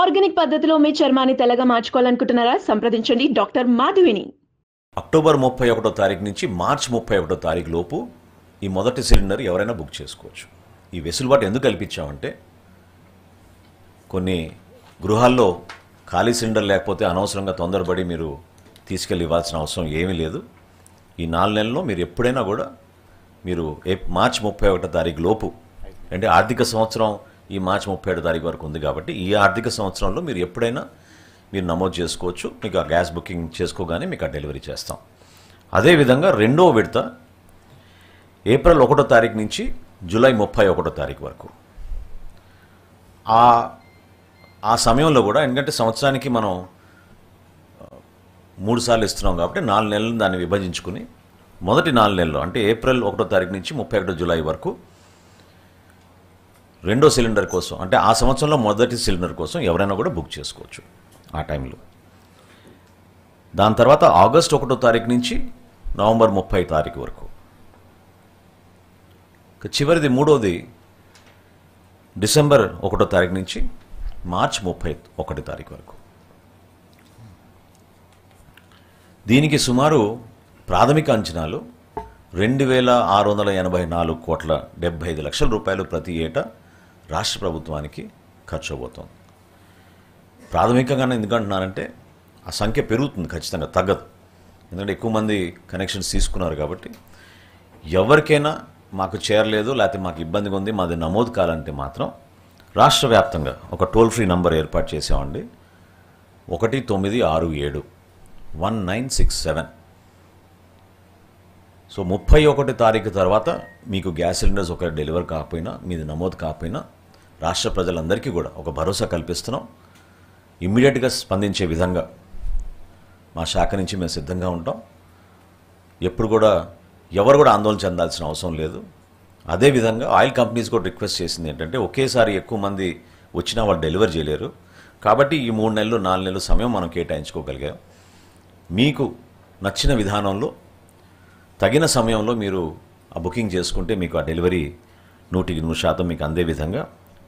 organic పద్ధతిలో మీ చర్మాన్ని తెల్లగా మార్చుకోవాలనుకుంటున్నారా సంప్రదించండి డాక్టర్ మాధవిని అక్టోబర్ ముప్పై ఒకటో తారీఖు నుంచి మార్చ్ ముప్పై ఒకటో తారీఖు లోపు ఈ మొదటి సిలిండర్ ఎవరైనా బుక్ చేసుకోవచ్చు ఈ వెసులుబాటు ఎందుకు కల్పించామంటే కొన్ని గృహాల్లో ఖాళీ సిలిండర్ లేకపోతే అనవసరంగా తొందరపడి మీరు తీసుకెళ్ళి ఇవ్వాల్సిన అవసరం ఏమీ లేదు ఈ నాలుగు నెలల్లో మీరు ఎప్పుడైనా కూడా మీరు మార్చ్ ముప్పై ఒకటో తారీఖు లోపు అంటే ఆర్థిక సంవత్సరం ఈ మార్చి ముప్పై ఏడు తారీఖు వరకు ఉంది కాబట్టి ఈ ఆర్థిక సంవత్సరంలో మీరు ఎప్పుడైనా మీరు నమోదు చేసుకోవచ్చు మీకు ఆ గ్యాస్ బుకింగ్ చేసుకోగానే మీకు ఆ డెలివరీ చేస్తాం అదేవిధంగా రెండో విడత ఏప్రిల్ ఒకటో తారీఖు నుంచి జూలై ముప్పై ఒకటో తారీఖు వరకు ఆ ఆ సమయంలో కూడా ఎందుకంటే సంవత్సరానికి మనం మూడు సార్లు ఇస్తున్నాం కాబట్టి నాలుగు నెలలు దాన్ని విభజించుకుని మొదటి నాలుగు నెలలు అంటే ఏప్రిల్ ఒకటో తారీఖు నుంచి ముప్పై ఒకటో జూలై వరకు రెండో సిలిండర్ కోసం అంటే ఆ సంవత్సరంలో మొదటి సిలిండర్ కోసం ఎవరైనా కూడా బుక్ చేసుకోవచ్చు ఆ టైంలో దాని తర్వాత ఆగస్ట్ ఒకటో తారీఖు నుంచి నవంబర్ ముప్పై తారీఖు వరకు చివరిది మూడోది డిసెంబర్ ఒకటో తారీఖు నుంచి మార్చ్ ముప్పై ఒకటి తారీఖు వరకు దీనికి సుమారు ప్రాథమిక అంచనాలు రెండు వేల ఆరు వందల ఎనభై నాలుగు కోట్ల డెబ్బై ఐదు లక్షల రూపాయలు ప్రతి ఏటా రాష్ట్ర ప్రభుత్వానికి ఖర్చు అవుతుంది ప్రాథమికంగా ఎందుకంటున్నానంటే ఆ సంఖ్య పెరుగుతుంది ఖచ్చితంగా తగ్గదు ఎందుకంటే ఎక్కువ మంది కనెక్షన్స్ తీసుకున్నారు కాబట్టి ఎవరికైనా మాకు చేరలేదు లేకపోతే మాకు ఇబ్బందిగా ఉంది మాది నమోదు కాలంటే మాత్రం రాష్ట్ర వ్యాప్తంగా ఒక టోల్ ఫ్రీ నంబర్ ఏర్పాటు చేసామండి ఒకటి తొమ్మిది ఆరు ఏడు one nine six seven so ముప్పై ఒకటి తారీఖు తర్వాత మీకు గ్యాస్ సిలిండర్స్ ఒకటి డెలివర్ కాకపోయినా మీది నమోదు కాకపోయినా రాష్ట్ర ప్రజలందరికీ కూడా ఒక భరోసా కల్పిస్తున్నాం ఇమ్మీడియట్గా స్పందించే విధంగా మా శాఖ నుంచి మేము సిద్ధంగా ఉంటాం ఎప్పుడు కూడా ఎవరు కూడా ఆందోళన చెందాల్సిన అవసరం లేదు అదేవిధంగా ఆయిల్ కంపెనీస్ కూడా రిక్వెస్ట్ చేసింది ఏంటంటే ఒకేసారి ఎక్కువ మంది వచ్చినా వాళ్ళు డెలివర్ చేయలేరు కాబట్టి ఈ మూడు నెలలు నాలుగు నెలలు సమయం మనం కేటాయించుకోగలిగాం మీకు నచ్చిన విధానంలో తగిన సమయంలో మీరు ఆ బుకింగ్ చేసుకుంటే మీకు ఆ డెలివరీ నూటికి నూరు శాతం మీకు అందే విధంగా